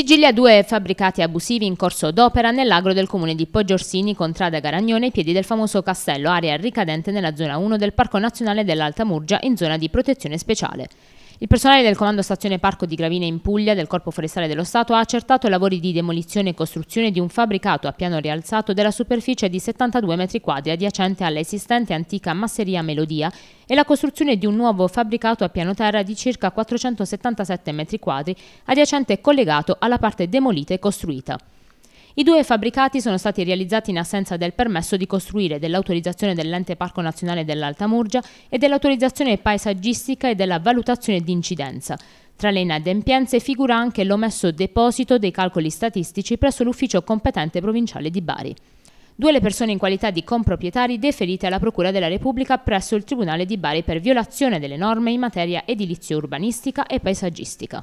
Sigilia due fabbricati abusivi in corso d'opera nell'agro del comune di Poggiorsini, contrada Garagnone, ai piedi del famoso castello, area ricadente nella zona 1 del Parco Nazionale dell'Alta Murgia in zona di protezione speciale. Il personale del Comando Stazione Parco di Gravina in Puglia del Corpo Forestale dello Stato ha accertato i lavori di demolizione e costruzione di un fabbricato a piano rialzato della superficie di 72 metri quadri adiacente all'esistente antica masseria Melodia e la costruzione di un nuovo fabbricato a piano terra di circa 477 metri quadri adiacente e collegato alla parte demolita e costruita. I due fabbricati sono stati realizzati in assenza del permesso di costruire, dell'autorizzazione dell'ente Parco Nazionale dell'Alta Murgia e dell'autorizzazione paesaggistica e della valutazione di incidenza. Tra le inadempienze figura anche l'omesso deposito dei calcoli statistici presso l'ufficio competente provinciale di Bari. Due le persone in qualità di comproprietari deferite alla Procura della Repubblica presso il Tribunale di Bari per violazione delle norme in materia edilizia urbanistica e paesaggistica.